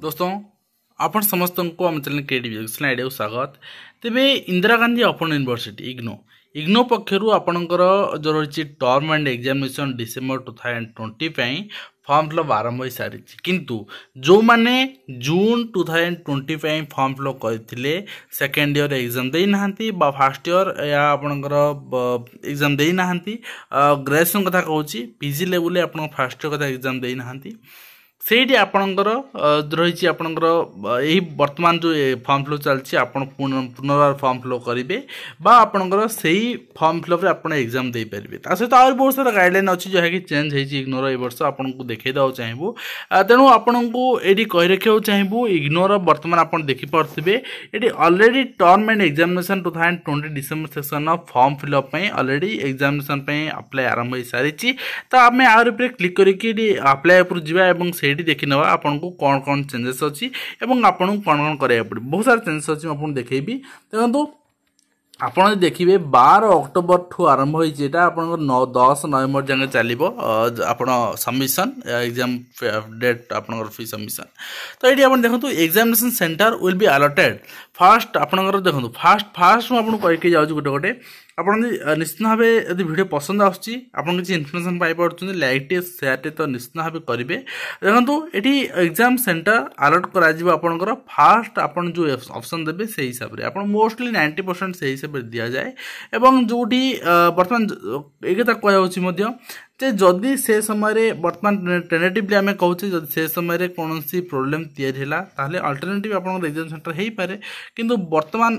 दोस्तों आपण समस्त आम चॅनल क्रिएटिव्ह स्वागत तेज Indira Gandhi Open University IGNOU IGNOU ପକ୍ଷରୁ ଆପଣଙ୍କର ଯେଉଁ ରହିଛି term and examination December two thousand twenty ପାଇଁ ଫର୍ମ ଫିଲ୍ଅପ୍ ଆରମ୍ଭ ହୋଇସାରିଛି କିନ୍ତୁ ଯେଉଁମାନେ ଜୁନ୍ ଟୁ ଥାଉଜେଣ୍ଡ ଟ୍ୱେଣ୍ଟି ପାଇଁ ଫର୍ମ ଫିଲ୍ଅପ୍ କରିଥିଲେ ସେକେଣ୍ଡ ଇୟର୍ ଏକ୍ଜାମ୍ ଦେଇନାହାନ୍ତି ବା ଫାର୍ଷ୍ଟ ଇୟର୍ ଏହା ଆପଣଙ୍କର ଏକ୍ଜାମ୍ ଦେଇନାହାନ୍ତି ଗ୍ରାଜୁଏସନ୍ କଥା କହୁଛି ପି ଜି ଲେବୁଲ୍ରେ ଆପଣ ଫାର୍ଷ୍ଟ ଇୟର୍ କଥା ଏକ୍ଜାମ୍ ଦେଇନାହାନ୍ତି ସେଇଠି ଆପଣଙ୍କର ରହିଛି ଆପଣଙ୍କର ଏହି ବର୍ତ୍ତମାନ ଯେଉଁ ଫର୍ମ ଫିଲ୍ଅପ୍ ଚାଲିଛି ଆପଣ ପୁନର୍ବାର ଫର୍ମ ଫିଲ୍ଅପ୍ କରିବେ ବା ଆପଣଙ୍କର ସେଇ ଫର୍ମ ଫିଲ୍ଅପ୍ରେ ଆପଣ ଏକ୍ଜାମ୍ ଦେଇପାରିବେ ତା ସହିତ ଆହୁରି ବହୁତ ସାରା ଗାଇଡ଼ଲାଇନ୍ ଅଛି ଯାହାକି ଚେଞ୍ଜ ହେଇଛି ଇଗ୍ନୋର ଏ ବର୍ଷ ଆପଣଙ୍କୁ ଦେଖାଇ ଦେବାକୁ ଚାହିଁବୁ ତେଣୁ ଆପଣଙ୍କୁ ଏଠି କହି ରଖିବାକୁ ଚାହିଁବୁ ଇଗ୍ନୋର ବର୍ତ୍ତମାନ ଆପଣ ଦେଖିପାରୁଥିବେ ଏଠି already term and examination two thousand twenty December session form fill up ପାଇଁ ଅଲରେଡ଼ି ଏକ୍ଜାମିନେସନ୍ ପାଇଁ ଆପ୍ଲାଏ ଆରମ୍ଭ ହୋଇସାରିଛି ତ ଆମେ ଆହୁରି ଉପରେ କ୍ଲିକ୍ କରିକି ଏଠି ଆପ୍ଲାଏ ଉପରୁ ଯିବା ଏବଂ ସେଇ ସେଇଠି ଦେଖିନେବା ଆପଣଙ୍କୁ କ'ଣ କ'ଣ ଚେଞ୍ଜେସ୍ ଅଛି ଏବଂ ଆପଣଙ୍କୁ କ'ଣ କ'ଣ କରିବାକୁ ପଡ଼ିବ ବହୁତ ସାରା ଚେଞ୍ଜେସ୍ ଅଛି ମୁଁ ଆପଣଙ୍କୁ ଦେଖେଇବି ଦେଖନ୍ତୁ ଆପଣ ଦେଖିବେ ବାର ଅକ୍ଟୋବର ଠୁ ଆରମ୍ଭ ହୋଇଛି ଏଇଟା ଆପଣଙ୍କର ନଅ ଦଶ ନଭେମ୍ବର ଯାଏଁ ଚାଲିବ ଆପଣ ସବମିସନ୍ ଏକ୍ଜାମ୍ ଡେଟ୍ ଆପଣଙ୍କର ଫି ସବମିସନ୍ ତ ଏଇଠି ଆପଣ ଦେଖନ୍ତୁ examination centre will be allotted first ଆପଣଙ୍କର ଦେଖନ୍ତୁ ଫାର୍ଷ୍ଟ ଫାର୍ଷ୍ଟ ମୁଁ ଆପଣଙ୍କୁ କହିକି ଯାଉଛି ଗୋଟେ ଗୋଟେ ଆପଣ ଯଦି ନିଶ୍ଚିତ ଭାବେ ଯଦି ଭିଡ଼ିଓ ପସନ୍ଦ ଆସୁଛି ଆପଣ କିଛି ଇନଫର୍ମେସନ୍ ପାଇପାରୁଛନ୍ତି ଲାଇକ୍ଟି ସେୟାର୍ଟି ତ ନିଶ୍ଚିତ ଭାବେ କରିବେ ଦେଖନ୍ତୁ ଏଠି ଏକ୍ଜାମ୍ ସେଣ୍ଟର୍ ଆଲର୍ଟ କରାଯିବ ଆପଣଙ୍କର ଫାଷ୍ଟ ଆପଣ ଯେଉଁ ଅପସନ୍ ଦେବେ ସେଇ ହିସାବରେ ଆପଣ ମୋଷ୍ଟଲି ନାଇଣ୍ଟି ପରସେଣ୍ଟ ସେଇ ହିସାବରେ ଦିଆଯାଏ ଏବଂ ଯେଉଁଠି ବର୍ତ୍ତମାନ କଥା କୁହାଯାଉଛି ମଧ୍ୟ ଯେ ଯଦି ସେ ସମୟରେ ବର୍ତ୍ତମାନ ଟେନେଟିଭଲି ଆମେ କହୁଛେ ଯଦି ସେ ସମୟରେ କୌଣସି ପ୍ରୋବ୍ଲେମ୍ ତିଆରି ହେଲା ତାହେଲେ ଅଲ୍ଟରନେଟିଭ୍ ଆପଣଙ୍କର ଏକ୍ଜାମ୍ ସେଣ୍ଟର ହେଇପାରେ କିନ୍ତୁ ବର୍ତ୍ତମାନ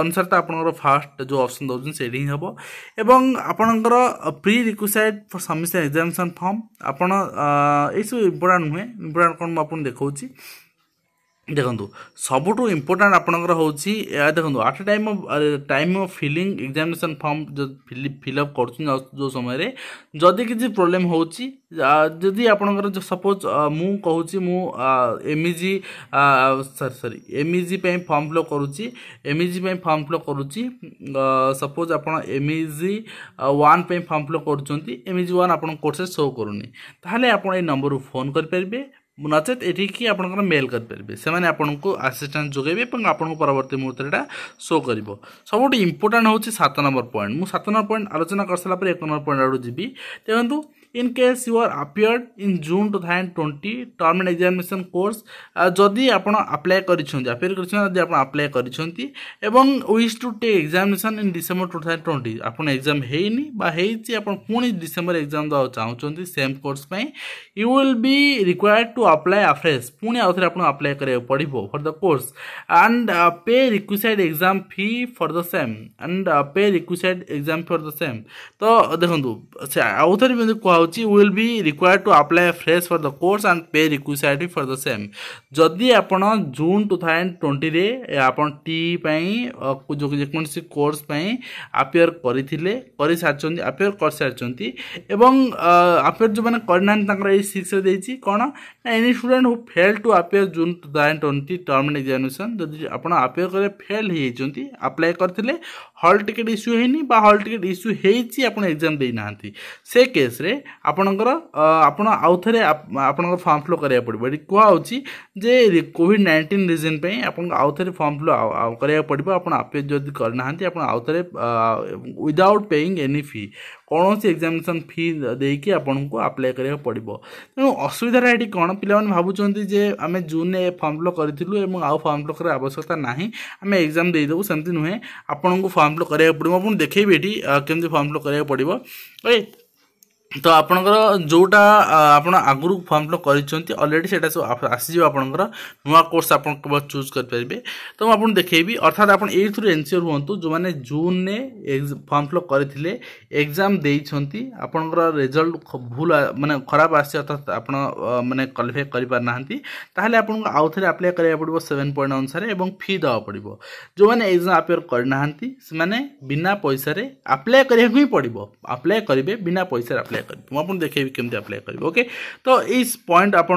ଅନୁସାରେ ତ ଆପଣଙ୍କର ଫାର୍ଷ୍ଟ ଯେଉଁ ଅପସନ୍ ଦେଉଛନ୍ତି ସେଇଠି ହିଁ ହେବ ଏବଂ ଆପଣଙ୍କର prerequisite for submission examination form ଆପଣ ଏଇସବୁ ଇମ୍ପୋର୍ଟାଣ୍ଟ ନୁହେଁ ଇମ୍ପୋର୍ଟାଣ୍ଟ କ'ଣ ମୁଁ ଆପଣଙ୍କୁ ଦେଖାଉଛି ଦେଖନ୍ତୁ ସବୁଠୁ ଇମ୍ପୋର୍ଟାଣ୍ଟ ଆପଣଙ୍କର ହେଉଛି ଦେଖନ୍ତୁ at a time of time of filling examination form fill up କରୁଛନ୍ତି ଯେଉଁ ସମୟରେ ଯଦି କିଛି ପ୍ରୋବ୍ଲେମ୍ ହେଉଛି ଯଦି ଆପଣଙ୍କର ସପୋଜ୍ ମୁଁ କହୁଛି ମୁଁ ଏମ୍ଇଜି ସରି ସରି ଏମ୍ଇଜି ପାଇଁ ଫର୍ମ ଫିଲ୍ଅପ୍ କରୁଛି ଏମ୍ଇଜି ପାଇଁ ଫର୍ମ ଫିଲ୍ଅପ୍ କରୁଛି ସପୋଜ୍ ଆପଣ ଏମ୍ଇଜି ୱାନ୍ ପାଇଁ ଫର୍ମ ଫିଲ୍ଅପ୍ କରୁଛନ୍ତି ଏମ୍ଇଜି ୱାନ୍ ଆପଣଙ୍କ କୋର୍ସରେ ଶୋ କରୁନି ତାହେଲେ ଆପଣ ଏଇ ନମ୍ବରକୁ ଫୋନ୍ କରିପାରିବେ ନଚେତ୍ ଏଠିକି ଆପଣଙ୍କର ମେଲ୍ କରିପାରିବେ ସେମାନେ ଆପଣଙ୍କୁ ଆସିଷ୍ଟାନ୍ସ ଯୋଗାଇବେ ଏବଂ ଆପଣଙ୍କୁ ପରବର୍ତ୍ତୀ ମୁହୂର୍ତ୍ତରେ ଏଇଟା ଶୋ କରିବ ସବୁଠୁ ଇମ୍ପୋର୍ଟାଣ୍ଟ ହେଉଛି ସାତ ନମ୍ବର ପଏଣ୍ଟ ମୁଁ ସାତ ନମ୍ବର ପଏଣ୍ଟ ଆଲୋଚନା କରିସାରିଲା ପରେ ଏକ ନମ୍ବର ପଏଣ୍ଟ ଆଡ଼ୁ ଯିବି ଦେଖନ୍ତୁ in case you are appeared in June two thousand twenty term and examination course যদি আপনার আপ্লাই করছেন আপিয়ার করছেন যদি আপনার আপ্লাই করছেন এবং wish to take examination in December two thousand twenty আপনার এক্সাম হয়নি বা হয়েছি আপনার পুঁ ডিসেম্বর এক্সাম দেওয়া চাহুন সেম কোর্স পাই you will be required to apply afresh পুঁ আউথে আপনার আপ্লাই করা পড়ব for the course and pay requisite exam fee for the same and pay requisite exam for the same তো দেখুন সে আউথরে কিন্তু কুয়া ଯାଉଛି will be required to apply fresh for the course and pay requisite for the same ଯଦି ଆପଣ June two thousand ଟ୍ୱେଣ୍ଟିରେ ଆପଣ ଟି ପାଇଁ ଯେକୌଣସି କୋର୍ସ ପାଇଁ ଆପିୟର କରିଥିଲେ କରିସାରିଛନ୍ତି ଆପିୟର କରିସାରିଛନ୍ତି ଏବଂ ଆପିୟର ଯେଉଁମାନେ କରିନାହାନ୍ତି ତାଙ୍କର ଏଇ ସିକ୍ସରେ ଦେଇଛି କ'ଣ ନା any student who fail to appear June two thousand twenty term examination ଯଦି ଆପଣ ଆପିୟର କରି ଫେଲ୍ ହେଇଯାଇଛନ୍ତି ଆପ୍ଲାଏ କରିଥିଲେ ହଲ୍ ଟିକେଟ୍ ଇସ୍ୟୁ ହେଇନି ବା ହଲ୍ ଟିକେଟ୍ ଇସ୍ୟୁ ହେଇଛି ଆପଣ ଏକ୍ଜାମ୍ ଦେଇନାହାନ୍ତି ସେ କେସ୍ରେ ଆପଣଙ୍କର ଆପଣ ଆଉ ଥରେ ଆପଣଙ୍କର ଫର୍ମ ଫ୍ଲୋ କରିବାକୁ ପଡ଼ିବ ଏଠି କୁହାହେଉଛି ଯେ କୋଭିଡ଼ ନାଇଣ୍ଟିନ୍ ରିଜନ୍ ପାଇଁ ଆପଣଙ୍କୁ ଆଉ ଥରେ ଫର୍ମ ଫ୍ଲୋ କରିବାକୁ ପଡ଼ିବ ଆପଣ ଆପେ ଯଦି କରିନାହାନ୍ତି ଆପଣ ଆଉ ଥରେ ୱିଦାଉଟ୍ ପେଇଙ୍ଗ ଏନି ଫି କୌଣସି ଏକ୍ଜାମିନେସନ୍ ଫି ଦେଇକି ଆପଣଙ୍କୁ ଆପ୍ଲାଏ କରିବାକୁ ପଡ଼ିବ ତେଣୁ ଅସୁବିଧାଟା ଏଠି କ'ଣ ପିଲାମାନେ ଭାବୁଛନ୍ତି ଯେ ଆମେ ଜୁନ୍ରେ ଫର୍ମ ଫ୍ଲୋ କରିଥିଲୁ ଏବଂ ଆଉ ଫର୍ମ ଫ୍ଲୋ କରିବା ଆବଶ୍ୟକତା ନାହିଁ ଆମେ ଏକ୍ଜାମ୍ ଦେଇଦେବୁ ସେମିତି ନୁହେଁ ଆପଣଙ୍କୁ ଫର୍ମ ଫ୍ଲୋ କରିବାକୁ ପଡ଼ିବ ମୁଁ ଦେଖେଇବି ଏଠି କେମିତି ଫର୍ମ ଫ୍ଲୋ କରିବାକୁ ପଡ଼ିବ ତ ଆପଣଙ୍କର ଯେଉଁଟା ଆପଣ ଆଗରୁ ଫର୍ମ ଫିଲ୍ଅପ୍ କରିଛନ୍ତି ଅଲରେଡ଼ି ସେଇଟା ସବୁ ଆସିଯିବ ଆପଣଙ୍କର ନୂଆ କୋର୍ସ ଆପଣ କେବଳ ଚୁଜ୍ କରିପାରିବେ ତ ମୁଁ ଆପଣଙ୍କୁ ଦେଖେଇବି ଅର୍ଥାତ୍ ଆପଣ ଏଇଥିରୁ ଏନ୍ସିଓର୍ ହୁଅନ୍ତୁ ଯେଉଁମାନେ ଜୁନ୍ରେ ଫର୍ମ ଫିଲ୍ଅପ୍ କରିଥିଲେ ଏକ୍ଜାମ୍ ଦେଇଛନ୍ତି ଆପଣଙ୍କର ରେଜଲ୍ଟ ଭୁଲ ମାନେ ଖରାପ ଆସିଛି ଅର୍ଥାତ୍ ଆପଣ ମାନେ କ୍ୱାଲିଫାଏ କରିପାରିନାହାନ୍ତି ତାହେଲେ ଆପଣଙ୍କୁ ଆଉ ଥରେ ଆପ୍ଲାଏ କରିବାକୁ ପଡ଼ିବ ସେଭେନ୍ ପଏଣ୍ଟ ଅନୁସାରେ ଏବଂ ଫି ଦେବାକୁ ପଡ଼ିବ ଯେଉଁମାନେ ଏକ୍ଜାମ୍ ଆପିୟର କରିନାହାନ୍ତି ସେମାନେ ବିନା ପଇସାରେ ଆପ୍ଲାଏ କରିବାକୁ ହିଁ ପଡ଼ିବ ଆପ୍ଲାଏ କରିବେ ବିନା ପଇସାରେ ଆପ୍ଲାଏ মাপন দেখে কি কমপ্লাই করব ওকে তো এই পয়েন্ট আপন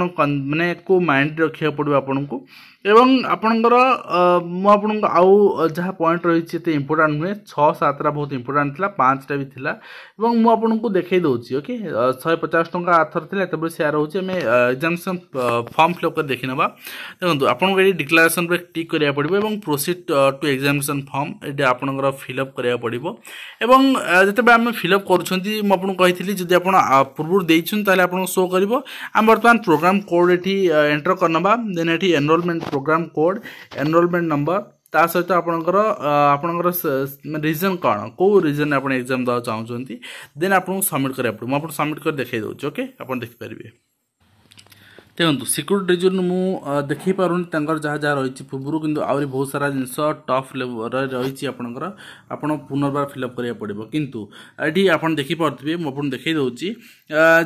মানে কো মাইন্ড রাখিয়া পড়ব আপন কো ଏବଂ ଆପଣଙ୍କର ମୁଁ ଆପଣଙ୍କୁ ଆଉ ଯାହା ପଏଣ୍ଟ ରହିଛି ଏତେ ଇମ୍ପୋର୍ଟାଣ୍ଟ ନୁହେଁ ଛଅ ସାତଟା ବହୁତ ଇମ୍ପୋର୍ଟାଣ୍ଟ ଥିଲା ପାଞ୍ଚଟା ବି ଥିଲା ଏବଂ ମୁଁ ଆପଣଙ୍କୁ ଦେଖାଇ ଦେଉଛି ଓକେ ଶହେ ପଚାଶ ଟଙ୍କା ଆଥର ଥିଲା ତାପରେ ସେୟା ରହୁଛି ଆମେ ଏକ୍ଜାମିନେସନ୍ ଫର୍ମ ଫିଲ୍ଅପ୍ କରି ଦେଖିନେବା ଦେଖନ୍ତୁ ଆପଣଙ୍କୁ ଏଠି ଡିକ୍ଲାରେସନ୍ ଉପରେ ଟିକ୍ କରିବାକୁ ପଡ଼ିବ ଏବଂ ପ୍ରୋସିଡ୍ ଟୁ ଏକ୍ଜାମିନେସନ୍ ଫର୍ମ ଏଠି ଆପଣଙ୍କର ଫିଲ୍ଅପ୍ କରିବାକୁ ପଡ଼ିବ ଏବଂ ଯେତେବେଳେ ଆମେ ଫିଲ୍ଅପ୍ କରୁଛନ୍ତି ମୁଁ ଆପଣଙ୍କୁ କହିଥିଲି ଯଦି ଆପଣ ପୂର୍ବରୁ ଦେଇଛନ୍ତି ତାହେଲେ ଆପଣଙ୍କୁ ଶୋ କରିବ ଆମେ ବର୍ତ୍ତମାନ ପ୍ରୋଗ୍ରାମ୍ କୋଡ଼୍ ଏଠି ଏଣ୍ଟର୍ କରିନେବା ଦେନ୍ ଏଠି enrolment programme code enrolment number ତା ସହିତ ଆପଣଙ୍କର ଆପଣଙ୍କର ରିଜନ୍ କ'ଣ କେଉଁ ରିଜନ୍ରେ ଆପଣ ଏକ୍ଜାମ୍ ଦେବାକୁ ଚାହୁଁଛନ୍ତି ଦେନ୍ ଆପଣଙ୍କୁ ସବମିଟ୍ କରିବାକୁ ପଡ଼ିବ ମୁଁ ଆପଣଙ୍କୁ ସବମିଟ୍ କରି ଦେଖାଇ ଦେଉଛି ଓକେ ଆପଣ ଦେଖିପାରିବେ ଦେଖନ୍ତୁ ସିକ୍ୟୁରିଟି ରିଜନ୍ ମୁଁ ଦେଖାଇ ପାରୁନି ତାଙ୍କର ଯାହା ଯାହା ରହିଛି ପୂର୍ବରୁ କିନ୍ତୁ ଆହୁରି ବହୁତ ସାରା ଜିନିଷ ଟଫ୍ ରହିଛି ଆପଣଙ୍କର ଆପଣ ପୁନର୍ବାର ଫିଲ୍ଅପ୍ କରିବାକୁ ପଡ଼ିବ କିନ୍ତୁ ଏଠି ଆପଣ ଦେଖିପାରୁଥିବେ ମୁଁ ଆପଣଙ୍କୁ ଦେଖାଇ ଦେଉଛି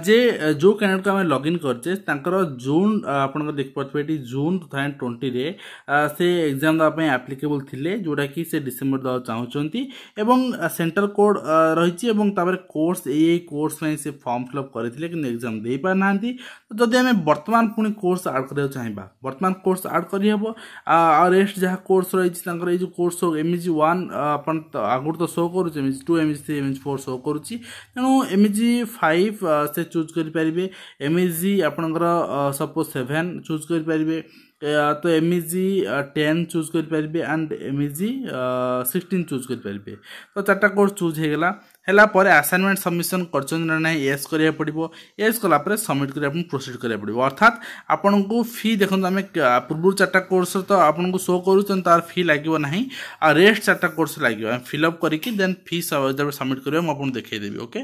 ଯେ ଯେଉଁ କ୍ୟାଣ୍ଡିଡେଟ୍କୁ ଆମେ ଲଗ୍ଇନ୍ କରିଛେ ତାଙ୍କର ଜୁନ୍ ଆପଣଙ୍କର ଦେଖିପାରୁଥିବେ ଏଠି ଜୁନ୍ ଟୁ ଥାଉଜେଣ୍ଡ ଟ୍ୱେଣ୍ଟିରେ ସେ ଏକ୍ଜାମ୍ ଦେବା ପାଇଁ ଆପ୍ଲିକେବୁଲ୍ ଥିଲେ ଯେଉଁଟାକି ସେ ଡିସେମ୍ବର ଦେବାକୁ ଚାହୁଁଛନ୍ତି ଏବଂ ସେଣ୍ଟର କୋଡ଼୍ ରହିଛି ଏବଂ ତାପରେ କୋର୍ସ ଏଇ ଏଇ କୋର୍ସ ପାଇଁ ସେ ଫର୍ମ ଫିଲ୍ଅପ୍ କରିଥିଲେ କିନ୍ତୁ ଏକ୍ଜାମ୍ ଦେଇପାରିନାହାନ୍ତି ଯଦି ଆମେ ବର୍ତ୍ତମାନ ବର୍ତ୍ତମାନ ପୁଣି କୋର୍ସ ଆଡ଼୍ କରିବାକୁ ଚାହିଁବା ବର୍ତ୍ତମାନ କୋର୍ସ ଆଡ଼୍ କରିହେବ ରେଷ୍ଟ ଯାହା କୋର୍ସ ରହିଛି ତାଙ୍କର ଏଇ ଯେଉଁ କୋର୍ସ ଏମ୍ ଜି ୱାନ୍ ଆପଣ ଆଗରୁ ତ ଶୋ କରୁଛି M G two M G three M G four show କରୁଛି ତେଣୁ ଏମ୍ ଜି ଫାଇଭ୍ ସେ ଚୁଜ୍ କରିପାରିବେ ଏମ୍ ଜି ଆପଣଙ୍କର ସପୋଜ୍ ସେଭେନ୍ ଚୁଜ୍ କରିପାରିବେ তো এমইজি টেন চুজ করে আন্ড এমইজি সিক্সটিন চুজ করে তো চারটা কোর্স চুজ হয়ে গেলা ହେଲା ପରେ ଆସାଇନମେଣ୍ଟ ସବମିସନ୍ କରିଛନ୍ତି ନା ନାହିଁ ଏସ୍ କରିବାକୁ ପଡ଼ିବ ଏସ୍ କଲାପରେ ସବମିଟ୍ କରିବା ପାଇଁ ପ୍ରୋସିଡ଼ କରିବାକୁ ପଡ଼ିବ ଅର୍ଥାତ୍ ଆପଣଙ୍କୁ ଫି ଦେଖନ୍ତୁ ଆମେ ପୂର୍ବରୁ ଚାରିଟା କୋର୍ସର ତ ଆପଣଙ୍କୁ ଶୋ କରୁଛନ୍ତି ତାର ଫି ଲାଗିବ ନାହିଁ ଆଉ ରେଷ୍ଟ ଚାରିଟା କୋର୍ସ ଲାଗିବ ଆମେ ଫିଲ୍ଅପ୍ କରିକି ଦେନ୍ ଫି ଯେତେବେଳେ ସବମିଟ୍ କରିବା ମୁଁ ଆପଣଙ୍କୁ ଦେଖେଇଦେବି ଓକେ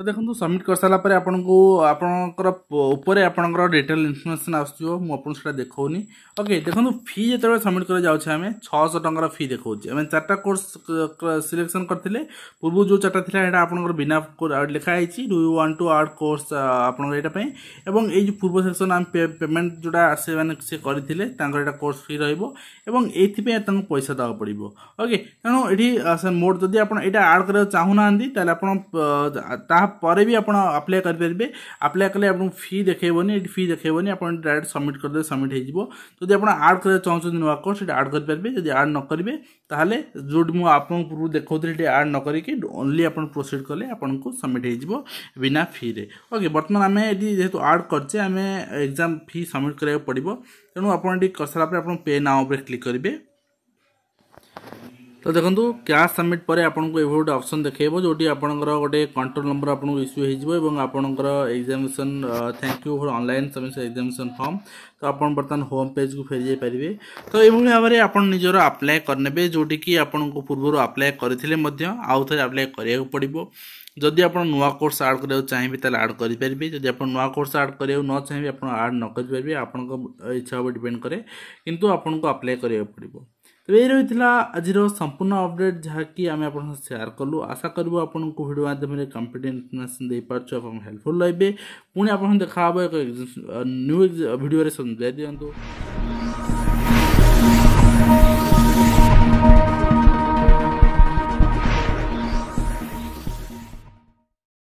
ତ ଦେଖନ୍ତୁ ସବମିଟ୍ କରିସାରିଲା ପରେ ଆପଣଙ୍କୁ ଆପଣଙ୍କର ଉପରେ ଆପଣଙ୍କର ଡିଟେଲ୍ ଇନଫର୍ମେସନ୍ ଆସୁଥିବ ମୁଁ ଆପଣଙ୍କୁ ସେଇଟା ଦେଖାଉନି ଓକେ ଦେଖନ୍ତୁ ଫି ଯେତେବେଳେ ସବମିଟ୍ କରାଯାଉଛି ଆମେ ଛଅଶହ ଟଙ୍କାର ଫି ଦେଖାଉଛି ଆମେ ଚାରିଟା କୋର୍ସ ସିଲେକ୍ସନ୍ କରିଥିଲେ ପୂର୍ବରୁ ଯେଉଁ ଚାରିଟା ଥିଲା ଏଇଟା ଆପଣଙ୍କର ବିନା ଲେଖା ହେଇଛି do you want to art course ଆପଣଙ୍କର ଏଇଟା ପାଇଁ ଏବଂ ଏଇ ଯେଉଁ ପୂର୍ବ ସେକ୍ସନ୍ ଆମେ ପେମେଣ୍ଟ ଯେଉଁଟା ସେମାନେ ସେ କରିଥିଲେ ତାଙ୍କର ଏଇଟା କୋର୍ସ ଫି ରହିବ ଏବଂ ଏଇଥିପାଇଁ ତାଙ୍କୁ ପଇସା ଦେବାକୁ ପଡ଼ିବ ଓକେ ତେଣୁ ଏଠି ସାର୍ ମୋଟ ଯଦି ଆପଣ ଏଇଟା ଆଡ଼୍ କରିବାକୁ ଚାହୁଁନାହାନ୍ତି ତାହେଲେ ଆପଣ ତାହାପରେ ବି ଆପଣ ଆପ୍ଲାଏ କରିପାରିବେ ଆପ୍ଲାଏ କଲେ ଆପଣଙ୍କୁ ଫି ଦେଖେଇବନି ଏଠି ଫି ଦେଖେଇବନି ଆପଣ ଡାଇରେକ୍ଟ ସବମିଟ୍ କରିଦେବେ ସବମିଟ୍ ହେଇଯିବ ଯଦି ଯଦି ଆପଣ ଆଡ଼୍ କରିବାକୁ ଚାହୁଁଛନ୍ତି ନୂଆ ଆକାଉଣ୍ଟ ସେଇଟା ଆଡ଼୍ କରିପାରିବେ ଯଦି ଆଡ଼୍ ନ କରିବେ ତାହେଲେ ଯେଉଁଠି ମୁଁ ଆପଣଙ୍କୁ ପୂର୍ବରୁ ଦେଖାଉଥିଲି ସେଠି ଆଡ଼୍ ନ କରିକି ଓନ୍ଲି ଆପଣ ପ୍ରୋସିଡ଼ କଲେ ଆପଣଙ୍କୁ ସବମିଟ୍ ହେଇଯିବ ବିନା ଫିରେ ଓକେ ବର୍ତ୍ତମାନ ଆମେ ଏଠି ଯେହେତୁ ଆଡ଼୍ କରିଛେ ଆମେ ଏକ୍ଜାମ୍ ଫି ସବମିଟ୍ କରିବାକୁ ପଡ଼ିବ ତେଣୁ ଆପଣ ଏଠି କରିସାରିଲା ପରେ ଆପଣ ପେ ନାଓ ଉପରେ କ୍ଲିକ୍ କରିବେ तो देखो क्या सबमिट पर आपड़े अप्सन देखे जो आपर गोटे कंट्रोल नंबर आपको इश्यू हो एक्जामेसन थैंक यू फर अनल सबमिशन एक्जामेसन फर्म तो आप बर्तमान होम पेज को फेरी जाइपारे तो यह भाव में आप निजर आप्लाय करने जोटी की आपको पूर्व आप्लाय करते आउ थे आप्लाय कराया पड़ो जदि आप नुआ कोर्स आड कर चाहिए तेल आड करेंगे जब आप नुआ कोर्स आड कर न चाहिए आप आड नक करेंगे आपंक इच्छा डिपेड कैंतु आपको आप्लाय कराया पड़ा వేరుతిలా আজিৰ সম্পূৰ্ণ আপডেট যা কি আমি আপোনাক শেয়ার কৰিলু আশা কৰিম আপোনাক ভিডিও মাধ্যমৰে কমপ্লিট ইনফৰমেচন দি পাৰচো আপোন হেল্পফুল লৈবে পুনৰ আপোনাক দেখা হব এক নিউ ভিডিওৰে সদায় দি যামতো